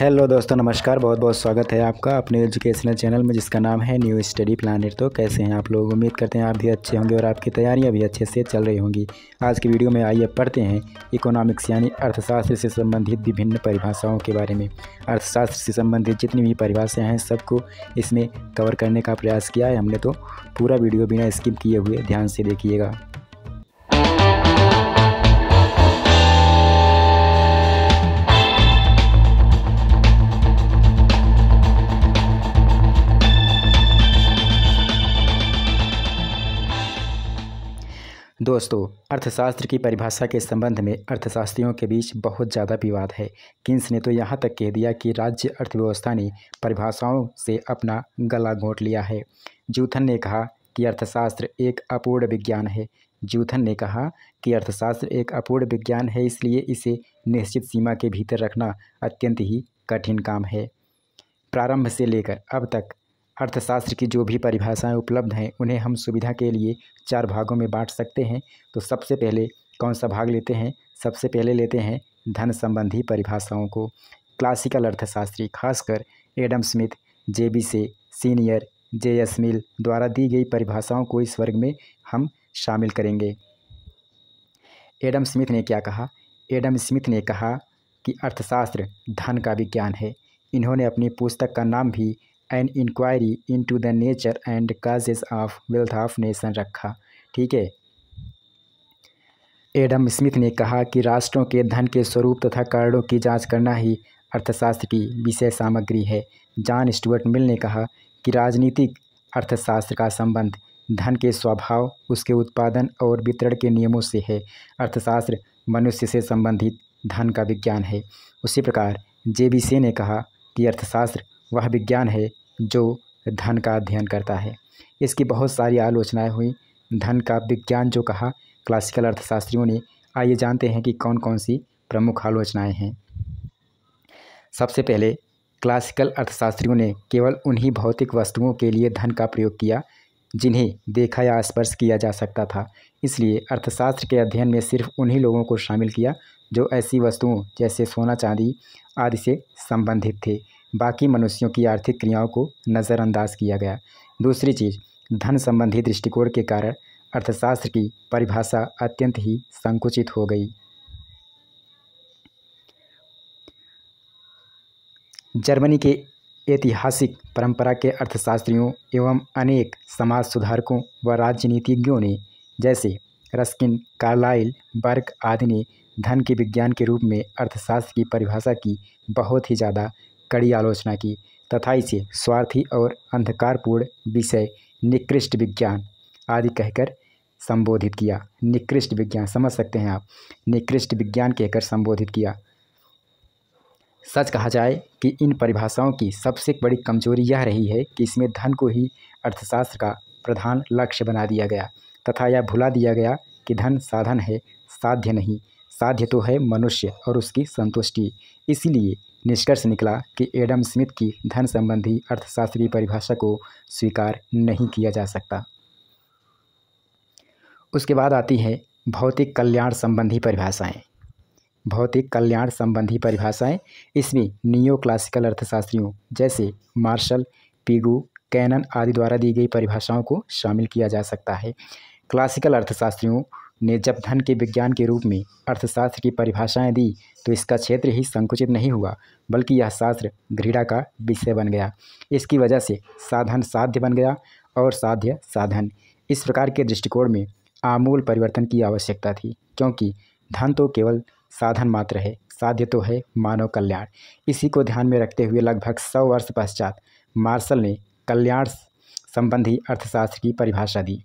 hello दोस्तों नमस्कार बहुत बहुत स्वागत है आपका अपने एजुकेशनल चैनल में जिसका नाम है न्यू स्टडी प्लानट तो कैसे हैं आप लोग उम्मीद करते हैं आप भी अच्छे होंगे और आपकी तैयारियां भी अच्छे से चल रही होंगी आज की वीडियो में आइए पढ़ते हैं इकोनॉमिक्स यानी अर्थशास्त्र से संबंधित विभिन्न परिभाषाओं के बारे में अर्थशास्त्र से संबंधित जितनी भी परिभाषाएँ हैं सबको इसमें कवर करने का प्रयास किया है हमने तो पूरा वीडियो बिना स्किप किए हुए ध्यान से देखिएगा दोस्तों अर्थशास्त्र की परिभाषा के संबंध में अर्थशास्त्रियों के बीच बहुत ज़्यादा विवाद है किन्स ने तो यहाँ तक कह दिया कि राज्य अर्थव्यवस्था ने परिभाषाओं से अपना गला घोंट लिया है जूथन ने कहा कि अर्थशास्त्र एक अपूर्ण विज्ञान है जूथन ने कहा कि अर्थशास्त्र एक अपूर्ण विज्ञान है इसलिए इसे निश्चित सीमा के भीतर रखना अत्यंत ही कठिन काम है प्रारंभ से लेकर अब तक अर्थशास्त्र की जो भी परिभाषाएं उपलब्ध हैं उन्हें हम सुविधा के लिए चार भागों में बांट सकते हैं तो सबसे पहले कौन सा भाग लेते हैं सबसे पहले लेते हैं धन संबंधी परिभाषाओं को क्लासिकल अर्थशास्त्री खासकर Adam Smith J B Say Senior J S Mill द्वारा दी गई परिभाषाओं को इस वर्ग में हम शामिल करेंगे एडम स्मिथ ने क्या कहा एडम स्मिथ ने कहा कि अर्थशास्त्र धन का विज्ञान है इन्होंने अपनी पुस्तक का नाम भी an inquiry into the nature and causes of wealth of nation रखा ठीक है एडम स्मिथ ने कहा कि राष्ट्रों के धन के स्वरूप तथा कारणों की जांच करना ही अर्थशास्त्र की विषय सामग्री है जॉन स्टुअर्ट मिल ने कहा कि राजनीतिक अर्थशास्त्र का संबंध धन के स्वभाव उसके उत्पादन और वितरण के नियमों से है अर्थशास्त्र मनुष्य से संबंधित धन का विज्ञान है उसी प्रकार जे बी से ने कहा कि अर्थशास्त्र वह विज्ञान है जो धन का अध्ययन करता है इसकी बहुत सारी आलोचनाएं हुई धन का विज्ञान जो कहा क्लासिकल अर्थशास्त्रियों ने आइए जानते हैं कि कौन कौन सी प्रमुख आलोचनाएं हैं सबसे पहले क्लासिकल अर्थशास्त्रियों ने केवल उन्हीं भौतिक वस्तुओं के लिए धन का प्रयोग किया जिन्हें देखा या स्पर्श किया जा सकता था इसलिए अर्थशास्त्र के अध्ययन में सिर्फ उन्हीं लोगों को शामिल किया जो ऐसी वस्तुओं जैसे सोना चांदी आदि से संबंधित थे बाकी मनुष्यों की आर्थिक क्रियाओं को नज़रअंदाज किया गया दूसरी चीज़ धन संबंधी दृष्टिकोण के कारण अर्थशास्त्र की परिभाषा अत्यंत ही संकुचित हो गई जर्मनी के ऐतिहासिक परंपरा के अर्थशास्त्रियों एवं अनेक समाज सुधारकों व राजनीतिज्ञों ने जैसे रस्किन कार्लाइल बर्क आदि ने धन के विज्ञान के रूप में अर्थशास्त्र की परिभाषा की बहुत ही ज़्यादा कड़ी आलोचना की तथा इसे स्वार्थी और अंधकारपूर्ण विषय निकृष्ट विज्ञान आदि कहकर संबोधित किया निकृष्ट विज्ञान समझ सकते हैं आप निकृष्ट विज्ञान कहकर संबोधित किया सच कहा जाए कि इन परिभाषाओं की सबसे बड़ी कमजोरी यह रही है कि इसमें धन को ही अर्थशास्त्र का प्रधान लक्ष्य बना दिया गया तथा यह भुला दिया गया कि धन साधन है साध्य नहीं साध्य तो है मनुष्य और उसकी संतुष्टि इसलिए निष्कर्ष निकला कि एडम स्मिथ की धन संबंधी अर्थशास्त्रीय परिभाषा को स्वीकार नहीं किया जा सकता उसके बाद आती है भौतिक कल्याण संबंधी परिभाषाएं भौतिक कल्याण संबंधी परिभाषाएं इसमें नियो क्लासिकल अर्थशास्त्रियों जैसे मार्शल पीगू कैनन आदि द्वारा दी गई परिभाषाओं को शामिल किया जा सकता है क्लासिकल अर्थशास्त्रियों ने जब धन के विज्ञान के रूप में अर्थशास्त्र की परिभाषाएं दी तो इसका क्षेत्र ही संकुचित नहीं हुआ बल्कि यह शास्त्र घृणा का विषय बन गया इसकी वजह से साधन साध्य बन गया और साध्य साधन इस प्रकार के दृष्टिकोण में आमूल परिवर्तन की आवश्यकता थी क्योंकि धन तो केवल साधन मात्र है साध्य तो है मानव कल्याण इसी को ध्यान में रखते हुए लगभग सौ वर्ष पश्चात मार्शल ने कल्याण संबंधी अर्थशास्त्र की परिभाषा दी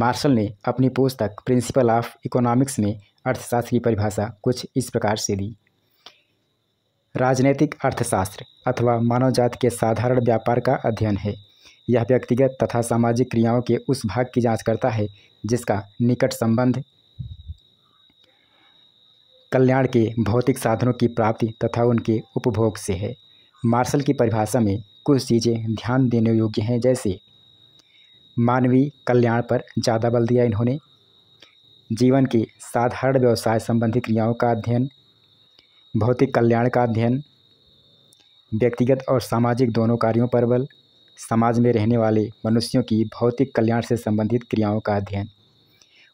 मार्शल ने अपनी पुस्तक प्रिंसिपल ऑफ इकोनॉमिक्स में अर्थशास्त्र की परिभाषा कुछ इस प्रकार से दी राजनीतिक अर्थशास्त्र अथवा मानव जाति के साधारण व्यापार का अध्ययन है यह व्यक्तिगत तथा सामाजिक क्रियाओं के उस भाग की जांच करता है जिसका निकट संबंध कल्याण के भौतिक साधनों की प्राप्ति तथा उनके उपभोग से है मार्शल की परिभाषा में कुछ चीज़ें ध्यान देने योग्य हैं जैसे मानवीय कल्याण पर ज़्यादा बल दिया इन्होंने जीवन के साधारण व्यवसाय संबंधी क्रियाओं का अध्ययन भौतिक कल्याण का अध्ययन व्यक्तिगत और सामाजिक दोनों कार्यों पर बल समाज में रहने वाले मनुष्यों की भौतिक कल्याण से संबंधित क्रियाओं का अध्ययन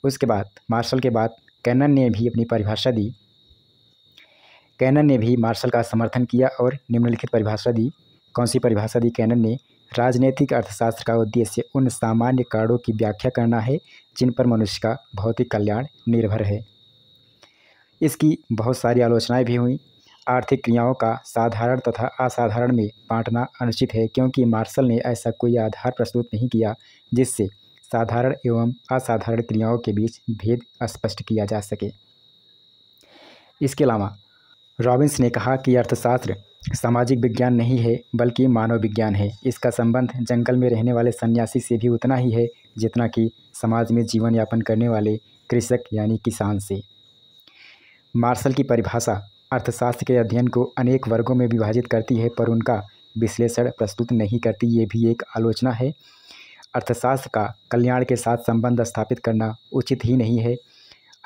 उसके बाद मार्शल के बाद कैनन ने भी अपनी परिभाषा दी कैनन ने भी मार्शल का समर्थन किया और निम्नलिखित परिभाषा दी कौन सी परिभाषा दी कैनन ने राजनीतिक अर्थशास्त्र का उद्देश्य उन सामान्य कारणों की व्याख्या करना है जिन पर मनुष्य का भौतिक कल्याण निर्भर है इसकी बहुत सारी आलोचनाएं भी हुई आर्थिक क्रियाओं का साधारण तथा असाधारण में बांटना अनुचित है क्योंकि मार्शल ने ऐसा कोई आधार प्रस्तुत नहीं किया जिससे साधारण एवं असाधारण क्रियाओं के बीच भेद स्पष्ट किया जा सके इसके अलावा रॉबिन्स ने कहा कि अर्थशास्त्र सामाजिक विज्ञान नहीं है बल्कि मानव विज्ञान है इसका संबंध जंगल में रहने वाले सन्यासी से भी उतना ही है जितना कि समाज में जीवन यापन करने वाले कृषक यानी किसान से मार्शल की परिभाषा अर्थशास्त्र के अध्ययन को अनेक वर्गों में विभाजित करती है पर उनका विश्लेषण प्रस्तुत नहीं करती ये भी एक आलोचना है अर्थशास्त्र का कल्याण के साथ संबंध स्थापित करना उचित ही नहीं है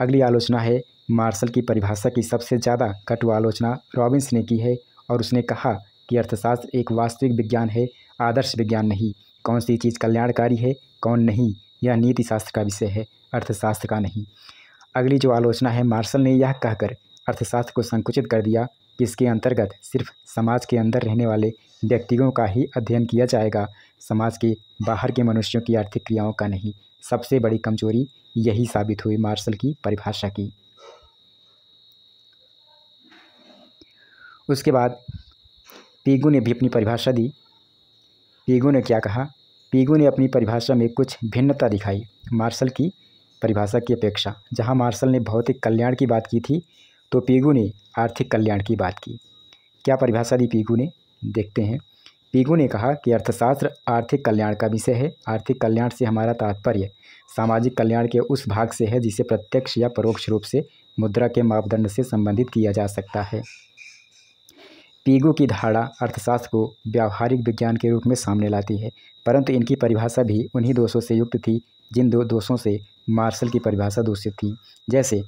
अगली आलोचना है मार्शल की परिभाषा की सबसे ज़्यादा कटु आलोचना रॉबिन्स ने की है और उसने कहा कि अर्थशास्त्र एक वास्तविक विज्ञान है आदर्श विज्ञान नहीं कौन सी चीज़ कल्याणकारी है कौन नहीं यह नीति शास्त्र का विषय है अर्थशास्त्र का नहीं अगली जो आलोचना है मार्शल ने यह कहकर अर्थशास्त्र को संकुचित कर दिया कि इसके अंतर्गत सिर्फ समाज के अंदर रहने वाले व्यक्तियों का ही अध्ययन किया जाएगा समाज के बाहर के मनुष्यों की आर्थिक क्रियाओं का नहीं सबसे बड़ी कमजोरी यही साबित हुई मार्शल की परिभाषा की उसके बाद पीगू ने भी अपनी परिभाषा दी पीगू ने क्या कहा पीगू ने अपनी परिभाषा में कुछ भिन्नता दिखाई मार्शल की परिभाषा की अपेक्षा जहां मार्शल ने भौतिक कल्याण की बात की थी तो पीगू ने आर्थिक कल्याण की बात की क्या परिभाषा दी पीगू ने देखते हैं पीगू ने कहा कि अर्थशास्त्र आर्थिक कल्याण का विषय है आर्थिक कल्याण से हमारा तात्पर्य सामाजिक कल्याण के उस भाग से है जिसे प्रत्यक्ष या परोक्ष रूप से मुद्रा के मापदंड से संबंधित किया जा सकता है पीगू की धारणा अर्थशास्त्र को व्यावहारिक विज्ञान के रूप में सामने लाती है परंतु इनकी परिभाषा भी उन्हीं दोषों से युक्त थी जिन दो दोषों से मार्शल की परिभाषा दूषित थी जैसे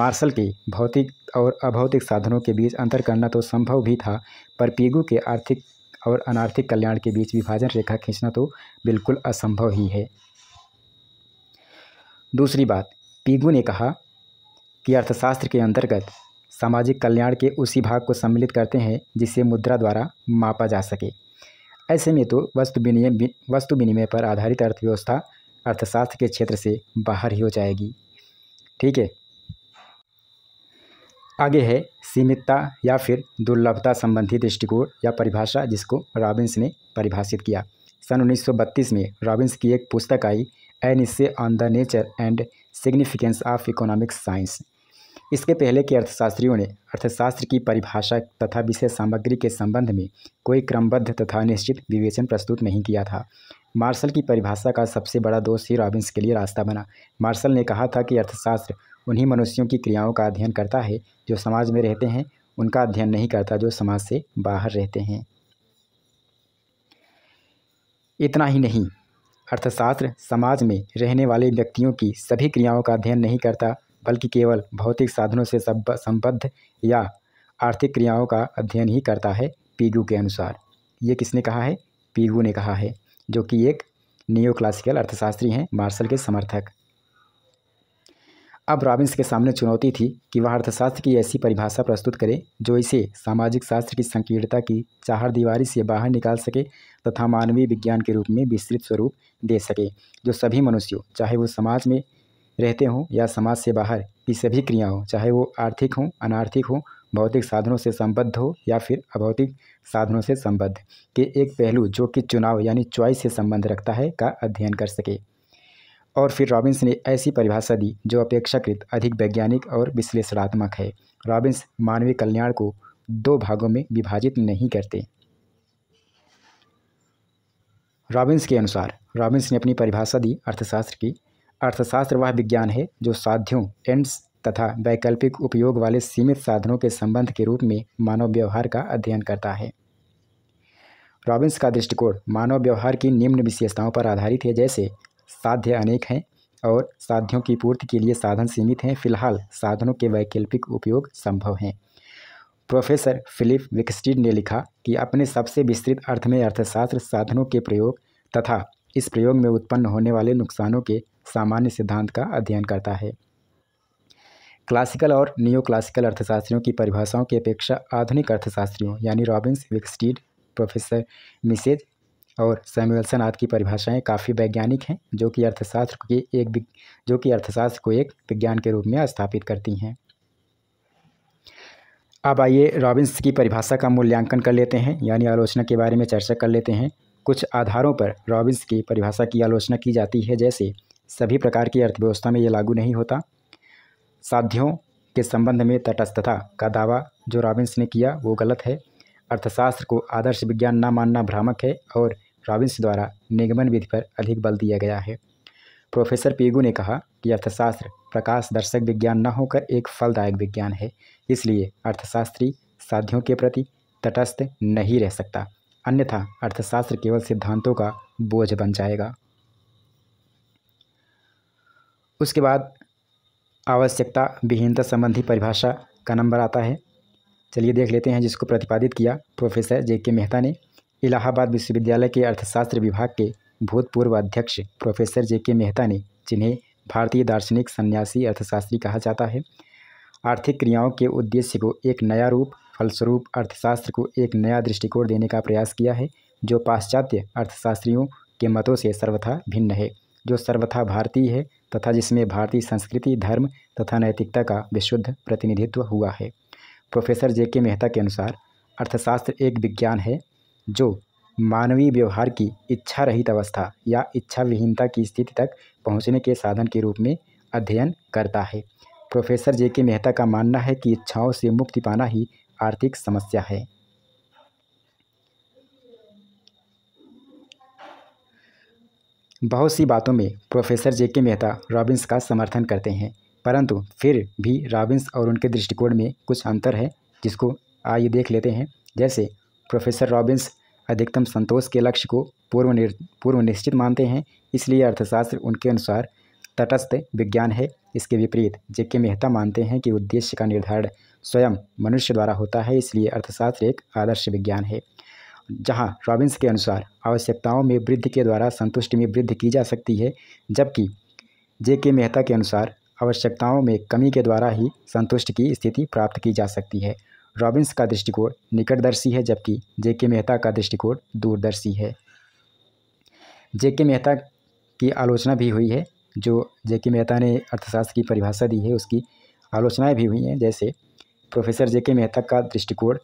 मार्शल के भौतिक और अभौतिक साधनों के बीच अंतर करना तो संभव भी था पर पीगू के आर्थिक और अनार्थिक कल्याण के बीच विभाजन रेखा खींचना तो बिल्कुल असंभव ही है दूसरी बात पीगू ने कहा कि अर्थशास्त्र के अंतर्गत सामाजिक कल्याण के उसी भाग को सम्मिलित करते हैं जिसे मुद्रा द्वारा मापा जा सके ऐसे में तो वस्तु विनिमय वस्तु विनिमय पर आधारित अर्थव्यवस्था अर्थशास्त्र के क्षेत्र से बाहर ही हो जाएगी ठीक है आगे है सीमितता या फिर दुर्लभता संबंधी दृष्टिकोण या परिभाषा जिसको रॉबिन्स ने परिभाषित किया सन 1932 में रॉबिन्स की एक पुस्तक an essay on the nature and significance of economic science इसके पहले के अर्थशास्त्रियों ने अर्थशास्त्र की परिभाषा तथा विषय सामग्री के संबंध में कोई क्रमबद्ध तथा निश्चित विवेचन प्रस्तुत नहीं किया था मार्शल की परिभाषा का सबसे बड़ा दोष ही रॉबिन्स के लिए रास्ता बना मार्शल ने कहा था कि अर्थशास्त्र उन्हीं मनुष्यों की क्रियाओं का अध्ययन करता है जो समाज में रहते हैं उनका अध्ययन नहीं करता जो समाज से बाहर रहते हैं इतना ही नहीं अर्थशास्त्र समाज में रहने वाले व्यक्तियों की सभी क्रियाओं का अध्ययन नहीं करता बल्कि केवल भौतिक साधनों से संबद्ध या आर्थिक क्रियाओं का अध्ययन ही करता है पीगू के अनुसार ये किसने कहा है पीगू ने कहा है जो कि एक नियो क्लासिकल अर्थशास्त्री हैं मार्शल के समर्थक अब रॉबिन्स के सामने चुनौती थी कि वह अर्थशास्त्र की ऐसी परिभाषा प्रस्तुत करे जो इसे सामाजिक शास्त्र की संकीर्णता की चार दीवारी से बाहर निकाल सके तथा मानवीय विज्ञान के रूप में विस्तृत स्वरूप दे सके जो सभी मनुष्यों चाहे वो समाज में रहते हों या समाज से बाहर की सभी क्रिया हो चाहे वो आर्थिक हों अनार्थिक हों भौतिक साधनों से संबद्ध हो या फिर अभौतिक साधनों से संबद्ध के एक पहलू जो कि चुनाव यानी च्वाइस से संबंध रखता है का अध्ययन कर सके और फिर रॉबिन्स ने ऐसी परिभाषा दी जो अपेक्षाकृत अधिक वैज्ञानिक और विश्लेषणात्मक है रॉबिन्स मानवीय कल्याण को दो भागों में विभाजित नहीं करते रॉबिन्स के अनुसार रॉबिन्स ने अपनी परिभाषा दी अर्थशास्त्र की अर्थशास्त्र वह विज्ञान है जो साध्यों एंड्स तथा वैकल्पिक उपयोग वाले सीमित साधनों के संबंध के रूप में मानव व्यवहार का अध्ययन करता है रॉबिन्स का दृष्टिकोण मानव व्यवहार की निम्न विशेषताओं पर आधारित है जैसे साध्य अनेक हैं और साध्यों की पूर्ति के लिए साधन सीमित हैं फिलहाल साधनों के वैकल्पिक उपयोग संभव हैं प्रोफेसर फिलिप विकस्टीड ने लिखा कि अपने सबसे विस्तृत अर्थ में अर्थशास्त्र साधनों के प्रयोग तथा इस प्रयोग में उत्पन्न होने वाले नुकसानों के सामान्य सिद्धांत का अध्ययन करता है क्लासिकल और नियो क्लासिकल अर्थशास्त्रियों की परिभाषाओं की अपेक्षा आधुनिक अर्थशास्त्रियों यानी रॉबिन्स विक्सटीड प्रोफेसर मिसेज और सैमुअलसन आदि की परिभाषाएं काफ़ी वैज्ञानिक हैं जो कि अर्थशास्त्र की एक जो कि अर्थशास्त्र को एक विज्ञान के रूप में स्थापित करती हैं अब आइए रॉबिन्स की परिभाषा का मूल्यांकन कर लेते हैं यानी आलोचना के बारे में चर्चा कर लेते हैं कुछ आधारों पर रॉबिन्स की परिभाषा की आलोचना की जाती है जैसे सभी प्रकार की अर्थव्यवस्था में ये लागू नहीं होता साध्यों के संबंध में तटस्थता का दावा जो रॉबिन्स ने किया वो गलत है अर्थशास्त्र को आदर्श विज्ञान न मानना भ्रामक है और रॉबिन्स द्वारा निगमन विधि पर अधिक बल दिया गया है प्रोफेसर पेगू ने कहा कि अर्थशास्त्र प्रकाश दर्शक विज्ञान न होकर एक फलदायक विज्ञान है इसलिए अर्थशास्त्री साध्यों के प्रति तटस्थ नहीं रह सकता अन्यथा अर्थशास्त्र केवल सिद्धांतों का बोझ बन जाएगा उसके बाद आवश्यकता विहीनता संबंधी परिभाषा का नंबर आता है चलिए देख लेते हैं जिसको प्रतिपादित किया प्रोफेसर जे के मेहता ने इलाहाबाद विश्वविद्यालय के अर्थशास्त्र विभाग के भूतपूर्व अध्यक्ष प्रोफेसर जे के मेहता ने जिन्हें भारतीय दार्शनिक सन्यासी अर्थशास्त्री कहा जाता है आर्थिक क्रियाओं के उद्देश्य को एक नया रूप फलस्वरूप अर्थशास्त्र को एक नया दृष्टिकोण देने का प्रयास किया है जो पाश्चात्य अर्थशास्त्रियों के मतों से सर्वथा भिन्न है जो सर्वथा भारतीय है तथा जिसमें भारतीय संस्कृति धर्म तथा नैतिकता का विशुद्ध प्रतिनिधित्व हुआ है प्रोफेसर जे के मेहता के अनुसार अर्थशास्त्र एक विज्ञान है जो मानवीय व्यवहार की इच्छा रहित अवस्था या इच्छा विहीनता की स्थिति तक पहुंचने के साधन के रूप में अध्ययन करता है प्रोफेसर जे के मेहता का मानना है कि इच्छाओं से मुक्ति पाना ही आर्थिक समस्या है बहुत सी बातों में प्रोफेसर जे के मेहता रॉबिन्स का समर्थन करते हैं परंतु फिर भी रॉबिन्स और उनके दृष्टिकोण में कुछ अंतर है जिसको आइए देख लेते हैं जैसे प्रोफेसर रॉबिन्स अधिकतम संतोष के लक्ष्य को पूर्व निर् पूर्व निश्चित मानते हैं इसलिए अर्थशास्त्र उनके अनुसार तटस्थ विज्ञान है इसके विपरीत जेके मेहता मानते हैं कि उद्देश्य का निर्धारण स्वयं मनुष्य द्वारा होता है इसलिए अर्थशास्त्र एक आदर्श विज्ञान है जहां रॉबिन्स के अनुसार आवश्यकताओं में वृद्धि के द्वारा संतुष्टि में वृद्धि की जा सकती है जबकि जे के मेहता के अनुसार आवश्यकताओं में कमी के द्वारा ही संतुष्ट की स्थिति प्राप्त की जा सकती है रॉबिन्स का दृष्टिकोण निकटदर्शी है जबकि जे के मेहता का दृष्टिकोण दूरदर्शी है जे के मेहता की आलोचना भी हुई है जो जे के मेहता ने अर्थशास्त्र की परिभाषा दी है उसकी आलोचनाएं भी हुई हैं जैसे प्रोफेसर जे के मेहता का दृष्टिकोण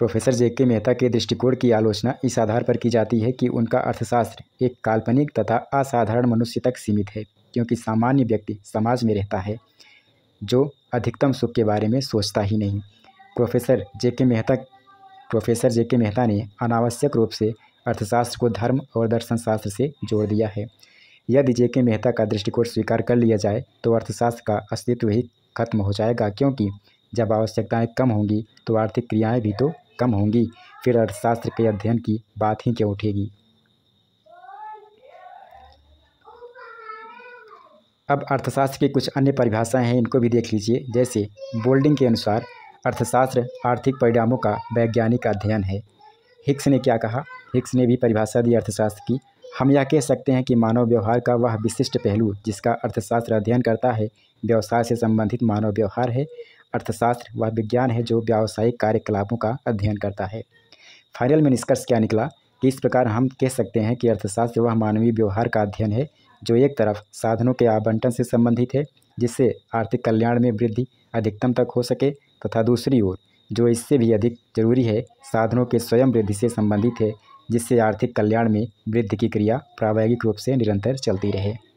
प्रोफेसर जे के मेहता के दृष्टिकोण की आलोचना इस आधार पर की जाती है कि उनका अर्थशास्त्र एक काल्पनिक तथा असाधारण मनुष्य तक सीमित है क्योंकि सामान्य व्यक्ति समाज में रहता है जो अधिकतम सुख के बारे में सोचता ही नहीं प्रोफेसर जे के मेहता प्रोफेसर जे के मेहता ने अनावश्यक रूप से अर्थशास्त्र को धर्म और दर्शन शास्त्र से जोड़ दिया है यदि जेके मेहता का दृष्टिकोण स्वीकार कर लिया जाए तो अर्थशास्त्र का अस्तित्व ही खत्म हो जाएगा क्योंकि जब आवश्यकताएं कम होंगी तो आर्थिक क्रियाएं भी तो कम होंगी फिर अर्थशास्त्र के अध्ययन की बात ही क्यों उठेगी अब अर्थशास्त्र की कुछ अन्य परिभाषाएं हैं इनको भी देख लीजिए जैसे बोल्डिंग के अनुसार अर्थशास्त्र आर्थिक परिणामों का वैज्ञानिक अध्ययन है हिक्स ने क्या कहा हिक्स ने भी परिभाषा दी अर्थशास्त्र की हम यह कह सकते हैं कि मानव व्यवहार का वह विशिष्ट पहलू जिसका अर्थशास्त्र अध्ययन करता है व्यवसाय से संबंधित मानव व्यवहार है अर्थशास्त्र वह विज्ञान है जो व्यावसायिक कार्यकलापों का अध्ययन करता है फाइनल में निष्कर्ष क्या निकला कि इस प्रकार हम कह सकते हैं कि अर्थशास्त्र वह मानवीय व्यवहार का अध्ययन है जो एक तरफ साधनों के आवंटन से संबंधित है जिससे आर्थिक कल्याण में वृद्धि अधिकतम तक हो सके तथा दूसरी ओर जो इससे भी अधिक जरूरी है साधनों के स्वयं वृद्धि से संबंधित है जिससे आर्थिक कल्याण में वृद्धि की क्रिया प्रावैगिक रूप से निरंतर चलती रहे